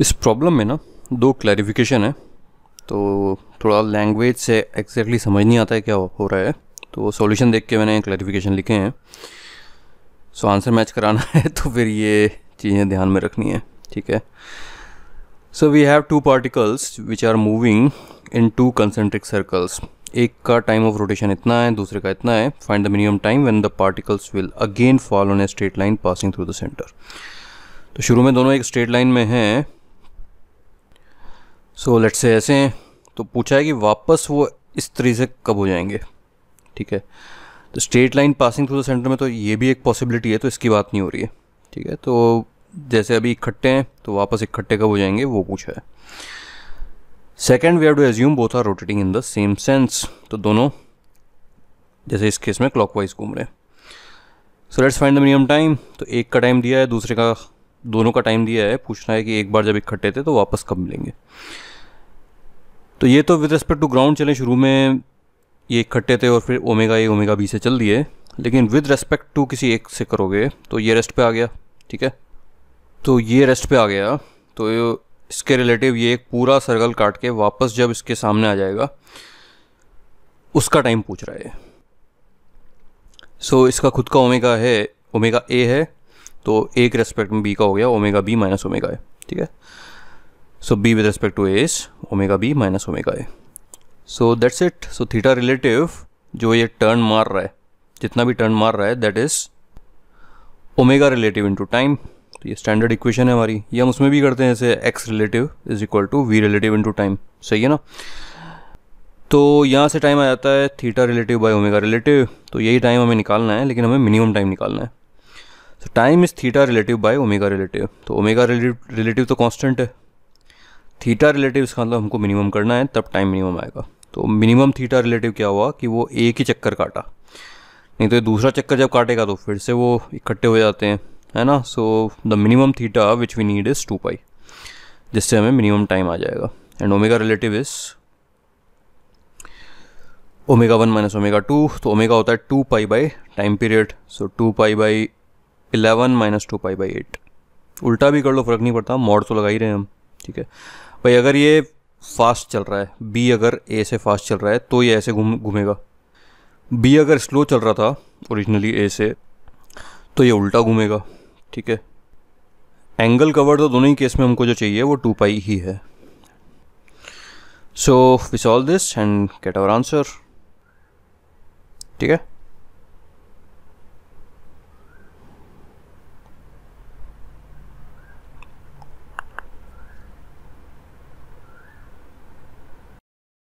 इस प्रॉब्लम में ना दो क्लैरिफिकेशन है तो थोड़ा लैंग्वेज से एक्जैक्टली exactly समझ नहीं आता है क्या हो रहा है तो सॉल्यूशन देख के मैंने क्लैरिफिकेशन लिखे हैं सो आंसर मैच कराना है तो फिर ये चीज़ें ध्यान में रखनी है ठीक है so we have two particles which are moving in two concentric circles एक का टाइम ऑफ रोटेशन इतना है दूसरे का इतना है find the minimum time when the particles will again fall on a straight line passing through the centre तो शुरू में दोनों एक स्ट्रेट लाइन में हैं सो so, लेट्स से ऐसे हैं तो पूछा है कि वापस वो इस तरीके से कब हो जाएंगे ठीक है तो straight line passing through the centre में तो ये भी एक पॉसिबिलिटी है तो इसकी बात नहीं हो रही है ठीक है तो जैसे अभी इकट्ठे हैं तो वापस इकट्ठे कब हो जाएंगे वो पूछा है second we have to assume both are rotating in the same sense तो दोनों जैसे इस केस में क्लॉकवाइज घूम रहे हैं so let's find the minimum time तो एक का टाइम दिया है दूसरे का दोनों का टाइम दिया है पूछना है कि एक बार जब इकट्ठे थे तो वापस कब मिलेंगे तो ये तो विद रिस्पेक्ट टू ग्राउंड चले शुरू में ये इकट्ठे थे और फिर ओमेगा ए ओमेगा बी से चल दिए लेकिन विद रेस्पेक्ट टू किसी एक से करोगे तो ये रेस्ट पे आ गया ठीक है तो ये रेस्ट पे आ गया तो इसके रिलेटिव ये एक पूरा सर्कल काट के वापस जब इसके सामने आ जाएगा उसका टाइम पूछ रहा है सो so, इसका खुद का ओमेगा है ओमेगा ए है तो एक रेस्पेक्ट में बी का हो गया omega B minus omega A ठीक है so B with respect to A is omega B minus omega A so that's it so theta relative जो ये टर्न मार रहा है जितना भी टर्न मार रहा है that is omega relative to time तो ये स्टैंडर्ड इक्वेशन है हमारी ये हम उसमें भी करते हैं जैसे X relative is equal to V relative to time सही है ना तो यहाँ से टाइम आ जाता है theta relative by omega relative तो यही टाइम हमें निकालना है लेकिन हमें मिनिमम टाइम निकालना है तो time is theta relative by omega relative तो ओमेगा रिलेटिव तो कॉन्स्टेंट है थीटा रिलेटिव इसका मतलब हमको मिनिमम करना है तब टाइम मिनिमम आएगा तो मिनिमम थीटा रिलेटिव क्या हुआ कि वो एक ही चक्कर काटा नहीं तो दूसरा चक्कर जब काटेगा तो फिर से वो इकट्ठे हो जाते हैं है ना so the minimum theta which we need is two pi जिससे हमें मिनिमम टाइम आ जाएगा and omega relative is omega one minus omega two तो ओमेगा होता है two pi by time period so two pi by eleven minus two pi by eight उल्टा भी कर लो फ़र्क नहीं पड़ता मॉड तो लगा ही रहे हम ठीक है भाई अगर ये फास्ट चल रहा है बी अगर ए से फास्ट चल रहा है तो ये ऐसे घूम घूमेगा बी अगर स्लो चल रहा था ओरिजिनली ए से तो ये उल्टा घूमेगा ठीक है एंगल कवर तो दोनों ही केस में हमको जो चाहिए वो टू पाई ही है so we solve this and get our answer ठीक है